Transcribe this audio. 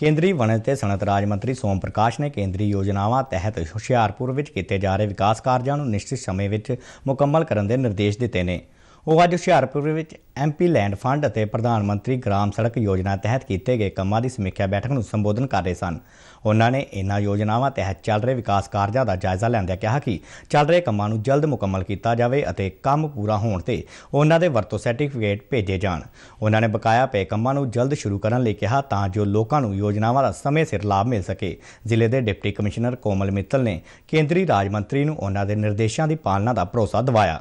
ਕੇਂਦਰੀ ਵਣਜ ਤੇ ਸਨਤ ਰਾਜ ਮੰਤਰੀ ਸੋਮ ਪ੍ਰਕਾਸ਼ ਨੇ ਕੇਂਦਰੀ ਯੋਜਨਾਵਾਂ ਤਹਿਤ ਹੁਸ਼ਿਆਰਪੁਰ ਵਿੱਚ ਕੀਤੇ ਜਾ ਰਹੇ ਵਿਕਾਸ ਕਾਰਜਾਂ ਨੂੰ ਨਿਸ਼ਚਿਤ ਸਮੇਂ ਵਿੱਚ ਮੁਕੰਮਲ ਕਰਨ ਦੇ ਨਿਰਦੇਸ਼ ਦਿੱਤੇ ਨੇ ਉਹ ਅੱਜ ਹੁਸ਼ਿਆਰਪੁਰ ਵਿੱਚ ਐਮਪੀ ਲੈਂਡ ਫੰਡ ਅਤੇ ਪ੍ਰਧਾਨ ਮੰਤਰੀ ਗ੍ਰਾਮ ਸੜਕ ਯੋਜਨਾ ਤਹਿਤ ਕੀਤੇ ਗਏ ਕੰਮਾਂ ਦੀ ਸਮੀਖਿਆ ਬੈਠਕ ਨੂੰ ਸੰਬੋਧਨ ਕਰ ਰਹੇ ਸਨ ਉਹਨਾਂ ਨੇ ਇਹਨਾਂ ਯੋਜਨਾਵਾਂ ਤਹਿਤ ਚੱਲ ਰਹੇ ਵਿਕਾਸ ਕਾਰਜਾਂ ਦਾ ਜਾਇਜ਼ਾ ਲੈਂਦਿਆਂ ਕਿਹਾ ਕਿ ਚੱਲ ਰਹੇ ਕੰਮਾਂ ਨੂੰ ਜਲਦ ਮੁਕੰਮਲ ਕੀਤਾ ਜਾਵੇ ਅਤੇ ਕੰਮ ਪੂਰਾ ਹੋਣ ਤੇ ਉਹਨਾਂ ਦੇ ਵਰਤੋਂ ਸਰਟੀਫਿਕੇਟ ਭੇਜੇ ਜਾਣ ਉਹਨਾਂ ਨੇ ਬਕਾਇਆ ਪਏ ਕੰਮਾਂ ਨੂੰ ਜਲਦ ਸ਼ੁਰੂ ਕਰਨ ਲਈ ਕਿਹਾ ਤਾਂ ਜੋ ਲੋਕਾਂ ਨੂੰ ਯੋਜਨਾਵਾਂ ਦਾ ਸਮੇਂ ਸਿਰ ਲਾਭ ਮਿਲ ਸਕੇ ਜ਼ਿਲ੍ਹੇ ਦੇ ਡਿਪਟੀ ਕਮਿਸ਼ਨਰ ਕੋਮਲ ਮਿੱਤਲ ਨੇ ਕੇਂਦਰੀ ਰਾਜ ਮੰਤਰੀ ਨੂੰ ਉਹਨਾਂ ਦੇ ਨਿਰਦੇਸ਼ਾਂ ਦੀ ਪਾਲਣਾ ਦਾ ਭਰੋਸਾ ਦਿਵਾਇਆ